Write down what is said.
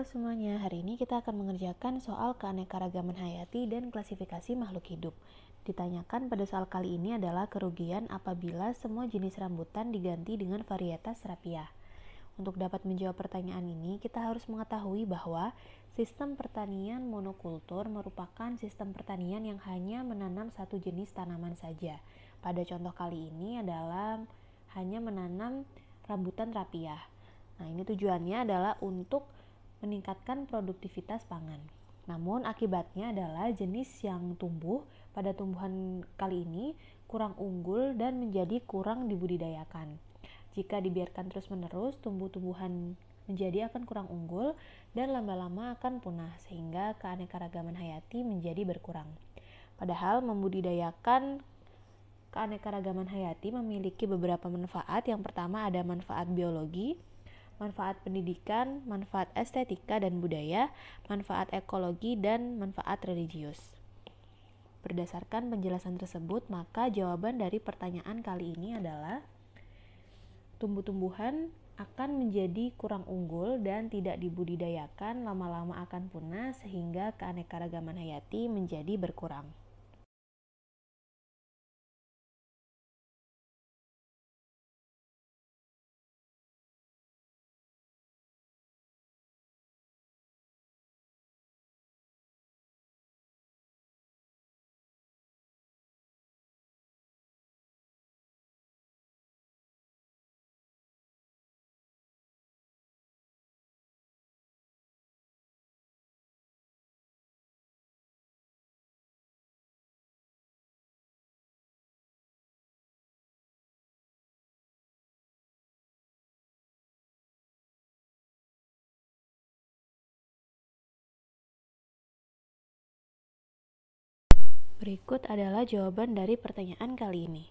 Halo semuanya, hari ini kita akan mengerjakan soal keanekaragaman hayati dan klasifikasi makhluk hidup. Ditanyakan pada soal kali ini adalah kerugian apabila semua jenis rambutan diganti dengan varietas rapiah. Untuk dapat menjawab pertanyaan ini, kita harus mengetahui bahwa sistem pertanian monokultur merupakan sistem pertanian yang hanya menanam satu jenis tanaman saja. Pada contoh kali ini adalah hanya menanam rambutan rapiah. Nah, ini tujuannya adalah untuk meningkatkan produktivitas pangan. Namun akibatnya adalah jenis yang tumbuh pada tumbuhan kali ini kurang unggul dan menjadi kurang dibudidayakan. Jika dibiarkan terus-menerus, tumbuh-tumbuhan menjadi akan kurang unggul dan lama-lama akan punah sehingga keanekaragaman hayati menjadi berkurang. Padahal membudidayakan keanekaragaman hayati memiliki beberapa manfaat. Yang pertama ada manfaat biologi, manfaat pendidikan, manfaat estetika dan budaya, manfaat ekologi, dan manfaat religius. Berdasarkan penjelasan tersebut, maka jawaban dari pertanyaan kali ini adalah tumbuh-tumbuhan akan menjadi kurang unggul dan tidak dibudidayakan lama-lama akan punah sehingga keanekaragaman hayati menjadi berkurang. Berikut adalah jawaban dari pertanyaan kali ini.